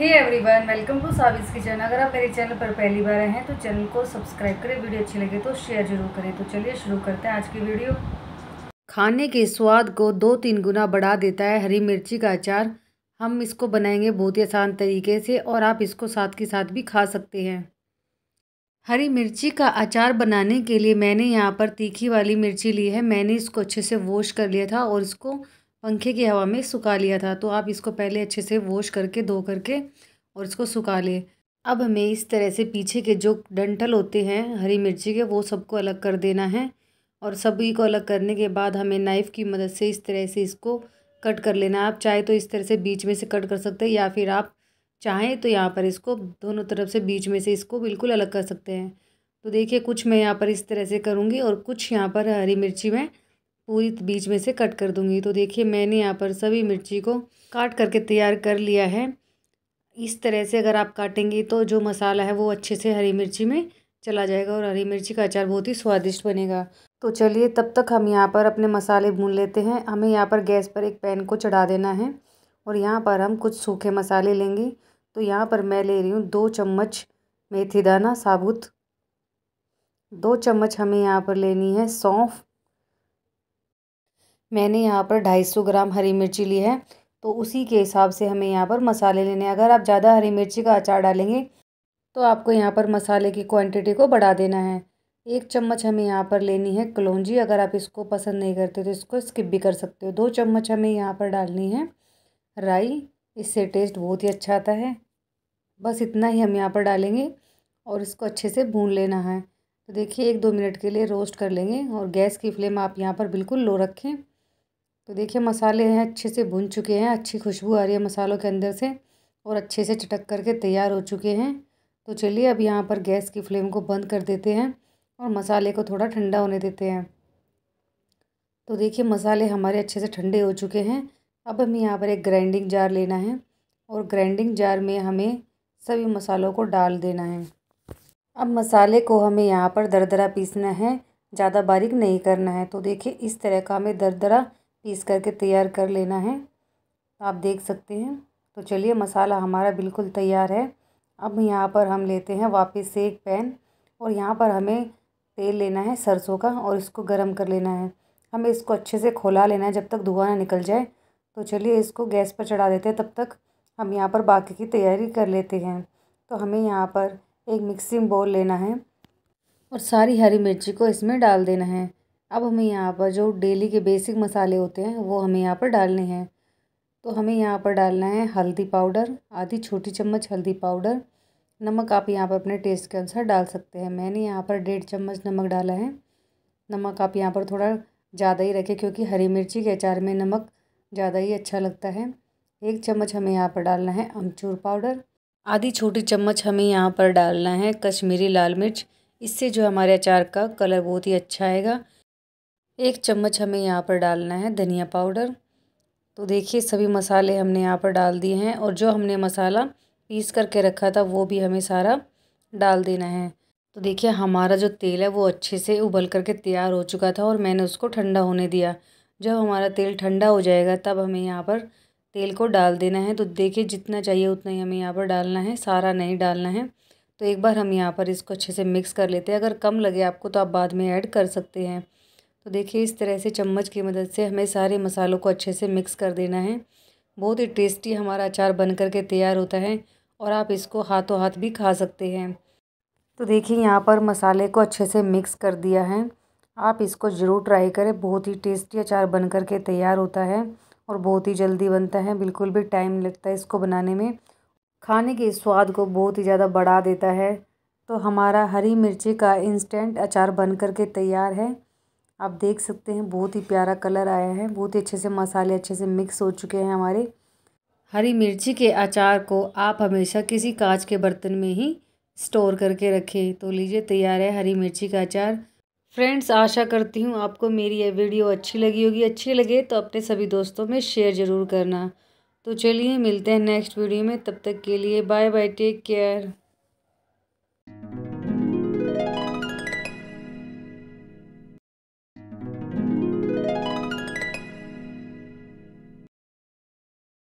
hey one welcome to Sabi's kitchen अगर आप मेरे चैनल पर पहली बार आए हैं तो चैनल को सब्सक्राइब करें वीडियो अच्छी लगे तो शेयर जरूर करें तो चलिए शुरू करते हैं आज की वीडियो खाने के स्वाद को दो तीन गुना बढ़ा देता है हरी मिर्ची का अचार हम इसको बनाएंगे बहुत ही आसान तरीके से और आप इसको साथ के साथ भी खा सकते हैं हरी मिर्ची का अचार बनाने के लिए मैंने यहाँ पर तीखी वाली मिर्ची ली है मैंने इसको अच्छे से वॉश कर लिया था और इसको पंखे की हवा में सुखा लिया था तो आप इसको पहले अच्छे से वॉश करके धो करके और इसको सुखा लें अब हमें इस तरह से पीछे के जो डंठल होते हैं हरी मिर्ची के वो सबको अलग कर देना है और सभी को अलग करने के बाद हमें नाइफ़ की मदद से इस तरह से इसको कट कर लेना आप चाहे तो इस तरह से बीच में से कट कर सकते हैं या फिर आप चाहें तो यहाँ पर इसको दोनों तरफ से बीच में से इसको बिल्कुल अलग कर सकते हैं तो देखिए कुछ मैं यहाँ पर इस तरह से करूँगी और कुछ यहाँ पर हरी मिर्ची में पूरी बीच में से कट कर दूंगी तो देखिए मैंने यहाँ पर सभी मिर्ची को काट करके तैयार कर लिया है इस तरह से अगर आप काटेंगे तो जो मसाला है वो अच्छे से हरी मिर्ची में चला जाएगा और हरी मिर्ची का अचार बहुत ही स्वादिष्ट बनेगा तो चलिए तब तक हम यहाँ पर अपने मसाले भून लेते हैं हमें यहाँ पर गैस पर एक पैन को चढ़ा देना है और यहाँ पर हम कुछ सूखे मसाले लेंगे तो यहाँ पर मैं ले रही हूँ दो चम्मच मेथी दाना साबुत दो चम्मच हमें यहाँ पर लेनी है सौंफ मैंने यहाँ पर ढाई सौ ग्राम हरी मिर्ची ली है तो उसी के हिसाब से हमें यहाँ पर मसाले लेने हैं अगर आप ज़्यादा हरी मिर्ची का अचार डालेंगे तो आपको यहाँ पर मसाले की क्वांटिटी को बढ़ा देना है एक चम्मच हमें यहाँ पर लेनी है कलौजी अगर आप इसको पसंद नहीं करते तो इसको स्किप भी कर सकते हो दो चम्मच हमें यहाँ पर डालनी है राई इससे टेस्ट बहुत ही अच्छा आता है बस इतना ही हम यहाँ पर डालेंगे और इसको अच्छे से भून लेना है तो देखिए एक दो मिनट के लिए रोस्ट कर लेंगे और गैस की फ्लेम आप यहाँ पर बिल्कुल लो रखें तो देखिए मसाले हैं अच्छे से भुन चुके हैं अच्छी खुशबू आ रही है मसालों के अंदर से और अच्छे से चटक करके तैयार हो चुके हैं तो चलिए अब यहाँ पर गैस की फ्लेम को बंद कर देते हैं और मसाले को थोड़ा ठंडा होने देते हैं तो देखिए मसाले हमारे अच्छे से ठंडे हो चुके हैं अब हमें यहाँ पर एक ग्राइंडिंग जार लेना है और ग्राइंडिंग जार में हमें सभी मसालों को डाल देना है अब मसाले को हमें यहाँ पर दरदरा पीसना है ज़्यादा बारीक नहीं करना है तो देखिए इस तरह का हमें दरदरा पीस करके तैयार कर लेना है आप देख सकते हैं तो चलिए मसाला हमारा बिल्कुल तैयार है अब यहाँ पर हम लेते हैं वापस से एक पैन और यहाँ पर हमें तेल लेना है सरसों का और इसको गर्म कर लेना है हमें इसको अच्छे से खोला लेना है जब तक धुआँ ना निकल जाए तो चलिए इसको गैस पर चढ़ा देते हैं तब तक हम यहाँ पर बाकी की तैयारी कर लेते हैं तो हमें यहाँ पर एक मिक्सिंग बोल लेना है और सारी हरी मिर्ची को इसमें डाल देना है अब हमें यहाँ पर जो डेली के बेसिक मसाले होते हैं वो हमें यहाँ पर डालने हैं तो हमें यहाँ पर डालना है हल्दी पाउडर आधी छोटी चम्मच हल्दी पाउडर नमक आप यहाँ पर अपने टेस्ट के अनुसार डाल सकते हैं मैंने यहाँ पर डेढ़ चम्मच नमक डाला है नमक आप यहाँ पर थोड़ा ज़्यादा ही रखें क्योंकि हरी मिर्ची के अचार में नमक ज़्यादा ही अच्छा लगता है एक चम्मच हमें यहाँ पर डालना है अमचूर पाउडर आधी छोटी चम्मच हमें यहाँ पर डालना है कश्मीरी लाल मिर्च इससे जो हमारे अचार का कलर बहुत ही अच्छा आएगा एक चम्मच हमें यहाँ पर डालना है धनिया पाउडर तो देखिए सभी मसाले हमने यहाँ पर डाल दिए हैं और जो हमने मसाला पीस करके रखा था वो भी हमें सारा डाल देना है तो देखिए हमारा जो तेल है वो अच्छे से उबल करके तैयार हो चुका था और मैंने उसको ठंडा होने दिया जब हमारा तेल ठंडा हो जाएगा तब हमें यहाँ पर तेल को डाल देना है तो देखिए जितना चाहिए उतना ही हमें यहाँ पर डालना है सारा नहीं डालना है तो एक बार हम यहाँ पर इसको अच्छे से मिक्स कर लेते हैं अगर कम लगे आपको तो आप बाद में ऐड कर सकते हैं तो देखिए इस तरह से चम्मच की मदद से हमें सारे मसालों को अच्छे से मिक्स कर देना है बहुत ही टेस्टी हमारा अचार बन कर के तैयार होता है और आप इसको हाथों हाथ भी खा सकते हैं तो देखिए यहाँ पर मसाले को अच्छे से मिक्स कर दिया है आप इसको ज़रूर ट्राई करें बहुत ही टेस्टी अचार बन कर के तैयार होता है और बहुत ही जल्दी बनता है बिल्कुल भी टाइम लगता है इसको बनाने में खाने के स्वाद को बहुत ही ज़्यादा बढ़ा देता है तो हमारा हरी मिर्ची का इंस्टेंट अचार बन कर के तैयार है आप देख सकते हैं बहुत ही प्यारा कलर आया है बहुत ही अच्छे से मसाले अच्छे से मिक्स हो चुके हैं हमारे हरी मिर्ची के अचार को आप हमेशा किसी कांच के बर्तन में ही स्टोर करके रखें तो लीजिए तैयार है हरी मिर्ची का अचार फ्रेंड्स आशा करती हूँ आपको मेरी यह वीडियो अच्छी लगी होगी अच्छी लगे तो अपने सभी दोस्तों में शेयर ज़रूर करना तो चलिए मिलते हैं नेक्स्ट वीडियो में तब तक के लिए बाय बाय टेक केयर